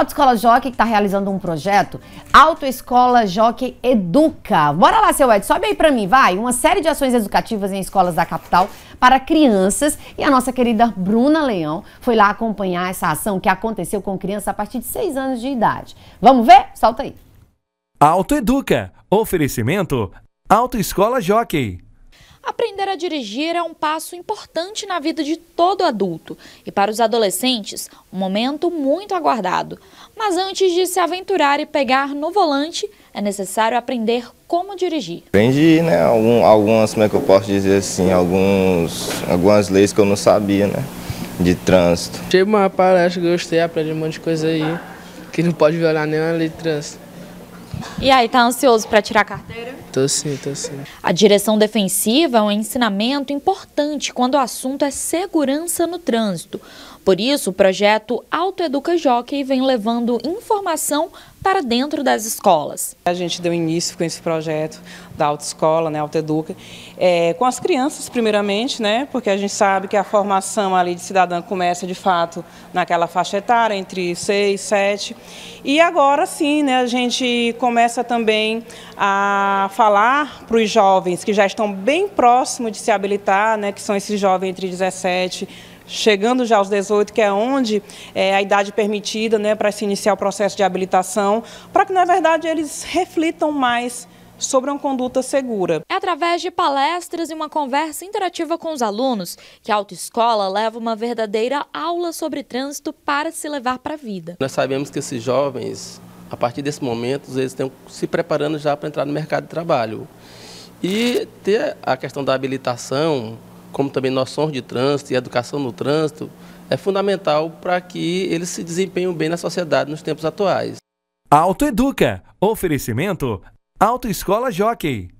Autoescola Jockey, está realizando um projeto, Autoescola Jockey Educa. Bora lá, seu Ed, sobe aí para mim, vai. Uma série de ações educativas em escolas da capital para crianças. E a nossa querida Bruna Leão foi lá acompanhar essa ação que aconteceu com crianças a partir de 6 anos de idade. Vamos ver? Solta aí. Autoeduca. Oferecimento Autoescola Jockey dirigir é um passo importante na vida de todo adulto e para os adolescentes, um momento muito aguardado. Mas antes de se aventurar e pegar no volante, é necessário aprender como dirigir. Aprendi, né, algum, algumas, como é que eu posso dizer assim, alguns, algumas leis que eu não sabia, né, de trânsito. Achei uma palestra, gostei, aprendi um monte de coisa aí, que não pode violar nenhuma lei de trânsito. E aí, tá ansioso para tirar a carteira? Tô sim, tô sim. A direção defensiva é um ensinamento importante quando o assunto é segurança no trânsito. Por isso, o projeto Autoeduca Jockey vem levando informação para dentro das escolas. A gente deu início com esse projeto da autoescola, né, Autoeduca, é, com as crianças primeiramente, né, porque a gente sabe que a formação ali de cidadã começa de fato naquela faixa etária, entre 6 e 7, e agora sim, né, a gente começa também a falar para os jovens que já estão bem próximos de se habilitar, né, que são esses jovens entre 17 chegando já aos 18, que é onde é a idade permitida né, para se iniciar o processo de habilitação, para que, na verdade, eles reflitam mais sobre uma conduta segura. É através de palestras e uma conversa interativa com os alunos que a autoescola leva uma verdadeira aula sobre trânsito para se levar para a vida. Nós sabemos que esses jovens, a partir desse momento, eles estão se preparando já para entrar no mercado de trabalho. E ter a questão da habilitação como também noções de trânsito e educação no trânsito, é fundamental para que eles se desempenhem bem na sociedade nos tempos atuais. Autoeduca. Oferecimento Autoescola Jockey.